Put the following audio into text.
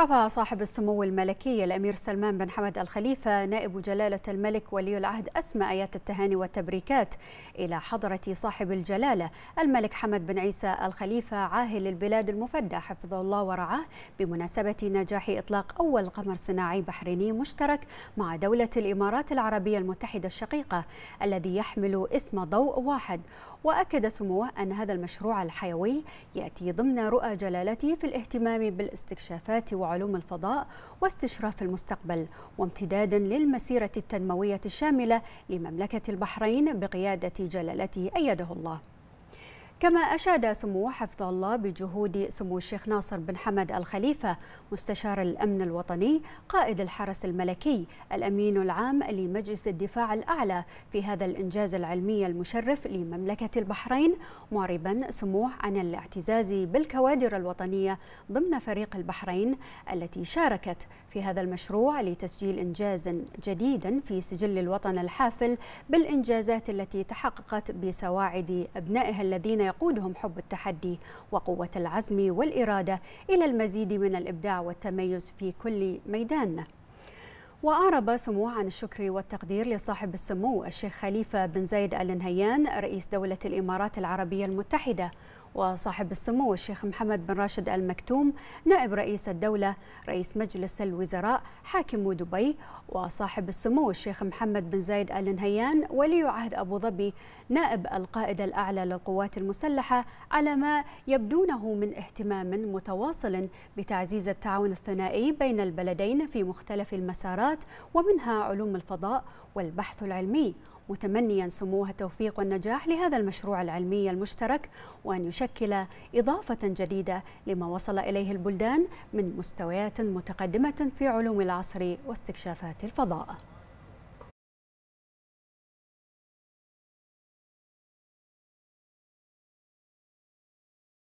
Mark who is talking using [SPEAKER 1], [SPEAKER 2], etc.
[SPEAKER 1] رفع صاحب السمو الملكي الأمير سلمان بن حمد الخليفة نائب جلالة الملك ولي العهد أسمى آيات التهاني والتبريكات إلى حضرة صاحب الجلالة الملك حمد بن عيسى الخليفة عاهل البلاد المفدى حفظه الله ورعاه بمناسبة نجاح إطلاق أول قمر صناعي بحريني مشترك مع دولة الإمارات العربية المتحدة الشقيقة الذي يحمل اسم ضوء واحد وأكد سموه أن هذا المشروع الحيوي يأتي ضمن رؤى جلالته في الاهتمام بالاستكشافات وعلوم الفضاء واستشراف المستقبل وامتدادا للمسيرة التنموية الشاملة لمملكة البحرين بقيادة جلالته أيده الله كما أشاد سمو حفظ الله بجهود سمو الشيخ ناصر بن حمد الخليفة مستشار الأمن الوطني قائد الحرس الملكي الأمين العام لمجلس الدفاع الأعلى في هذا الإنجاز العلمي المشرف لمملكة البحرين معربا سموه عن الاعتزاز بالكوادر الوطنية ضمن فريق البحرين التي شاركت في هذا المشروع لتسجيل إنجاز جديد في سجل الوطن الحافل بالإنجازات التي تحققت بسواعد أبنائها الذين يقودهم حب التحدي وقوة العزم والإرادة إلى المزيد من الإبداع والتميز في كل ميدان وأعرب سموه عن الشكر والتقدير لصاحب السمو الشيخ خليفة بن زايد آل نهيان رئيس دولة الإمارات العربية المتحدة وصاحب السمو الشيخ محمد بن راشد المكتوم نائب رئيس الدولة رئيس مجلس الوزراء حاكم دبي وصاحب السمو الشيخ محمد بن زايد آل نهيان ولي عهد أبو ظبي نائب القائد الأعلى للقوات المسلحة على ما يبدونه من اهتمام متواصل بتعزيز التعاون الثنائي بين البلدين في مختلف المسارات ومنها علوم الفضاء والبحث العلمي متمنيا سموها التوفيق والنجاح لهذا المشروع العلمي المشترك وأن يشكل إضافة جديدة لما وصل إليه البلدان من مستويات متقدمة في علوم العصر واستكشافات الفضاء